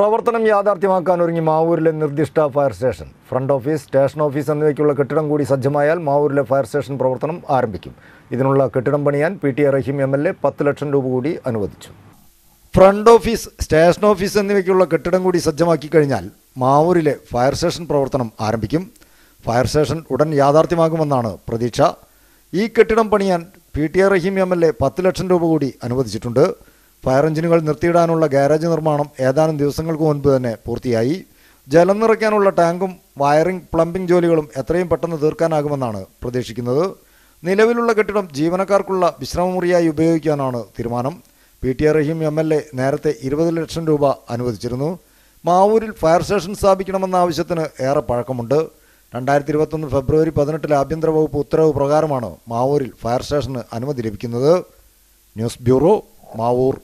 പ്രവർത്തനം യാഥാർത്ഥ്യമാക്കാൻ ഒരുങ്ങി മാവൂരിലെ നിർദ്ദിഷ്ട fire station front office station office എന്നിവയ്ക്കുള്ള കെട്ടിടം കൂടി സജ്ജമായാൽ മാവൂരിലെ ഫയർ സ്റ്റേഷൻ പ്രവർത്തനം ആരംഭിക്കും ഇതിനുള്ള കെട്ടിടം പണിയാൻ P T Rahim M L A പത്ത് ലക്ഷം രൂപ കൂടി അനുവദിച്ചു ഫ്രണ്ട് ഓഫീസ് സ്റ്റേഷൻ ഓഫീസ് എന്നിവയ്ക്കുള്ള കെട്ടിടം കൂടി സജ്ജമാക്കി കഴിഞ്ഞാൽ മാവൂരിലെ ഫയർ സ്റ്റേഷൻ പ്രവർത്തനം ആരംഭിക്കും ഫയർ സ്റ്റേഷൻ ഉടൻ യാഥാർത്ഥ്യമാകുമെന്നാണ് പ്രതീക്ഷ ഈ കെട്ടിടം പണിയാൻ P T Rahim M L A പത്ത് ലക്ഷം രൂപ കൂടി അനുവദിച്ചിട്ടുണ്ട് ഫയർ എഞ്ചിനുകൾ നിർത്തിയിടാനുള്ള ഗാരേജ് നിർമ്മാണം ഏതാനും ദിവസങ്ങൾക്ക് മുൻപ് തന്നെ പൂർത്തിയായി ജലം നിറയ്ക്കാനുള്ള ടാങ്കും വയറിംഗ് പ്ലംബിംഗ് ജോലികളും എത്രയും പെട്ടെന്ന് തീർക്കാനാകുമെന്നാണ് പ്രതീക്ഷിക്കുന്നത് നിലവിലുള്ള കെട്ടിടം ജീവനക്കാർക്കുള്ള വിശ്രമമുറിയായി ഉപയോഗിക്കാനാണ് തീരുമാനം P T Rahim M L A നേരത്തെ ഇരുപത് ലക്ഷം രൂപ അനുവദിച്ചിരുന്നു മാവൂരിൽ ഫയർ സ്റ്റേഷൻ സ്ഥാപിക്കണമെന്ന ആവശ്യത്തിന് ഏറെ പഴക്കമുണ്ട് രണ്ടായിരത്തി ഇരുപത്തൊന്ന് ഫെബ്രുവരി പതിനെട്ടിൽ ആഭ്യന്തര വകുപ്പ് ഉത്തരവ് പ്രകാരമാണ് മാവൂരിൽ ഫയർ സ്റ്റേഷന് അനുമതി ലഭിക്കുന്നത് ന്യൂസ് ബ്യൂറോ മാവൂർ